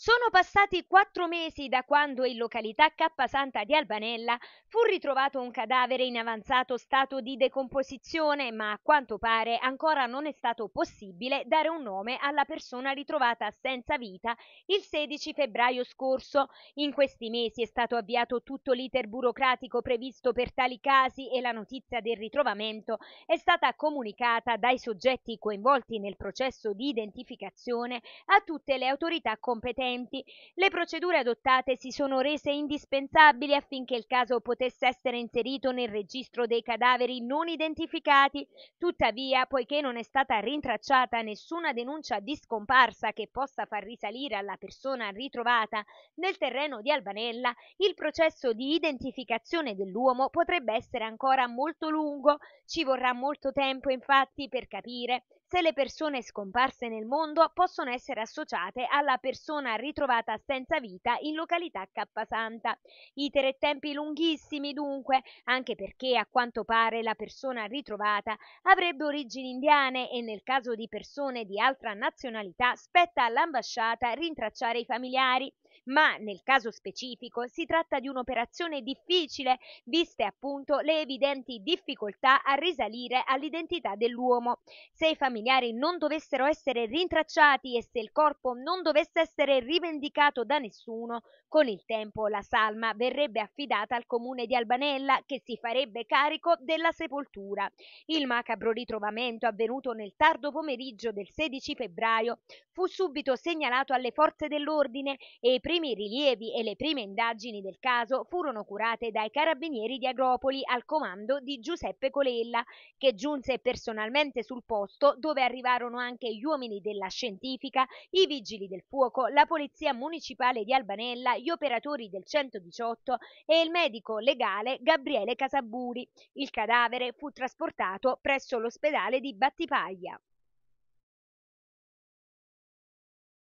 Sono passati quattro mesi da quando in località Cappasanta di Albanella fu ritrovato un cadavere in avanzato stato di decomposizione, ma a quanto pare ancora non è stato possibile dare un nome alla persona ritrovata senza vita il 16 febbraio scorso. In questi mesi è stato avviato tutto l'iter burocratico previsto per tali casi e la notizia del ritrovamento è stata comunicata dai soggetti coinvolti nel processo di identificazione a tutte le autorità competenti documenti, le procedure adottate si sono rese indispensabili affinché il caso potesse essere inserito nel registro dei cadaveri non identificati. Tuttavia, poiché non è stata rintracciata nessuna denuncia di scomparsa che possa far risalire alla persona ritrovata nel terreno di Albanella, il processo di identificazione dell'uomo potrebbe essere ancora molto lungo. Ci vorrà molto tempo, infatti, per capire se le persone scomparse nel mondo possono essere associate alla persona ritrovata senza vita in località Cappasanta. Iter e tempi lunghissimi dunque, anche perché a quanto pare la persona ritrovata avrebbe origini indiane e nel caso di persone di altra nazionalità spetta all'ambasciata rintracciare i familiari ma nel caso specifico si tratta di un'operazione difficile, viste appunto le evidenti difficoltà a risalire all'identità dell'uomo. Se i familiari non dovessero essere rintracciati e se il corpo non dovesse essere rivendicato da nessuno, con il tempo la salma verrebbe affidata al comune di Albanella che si farebbe carico della sepoltura. Il macabro ritrovamento avvenuto nel tardo pomeriggio del 16 febbraio fu subito segnalato alle forze dell'ordine e i primi primi rilievi e le prime indagini del caso furono curate dai carabinieri di Agropoli al comando di Giuseppe Colella, che giunse personalmente sul posto dove arrivarono anche gli uomini della scientifica, i vigili del fuoco, la polizia municipale di Albanella, gli operatori del 118 e il medico legale Gabriele Casaburi. Il cadavere fu trasportato presso l'ospedale di Battipaglia.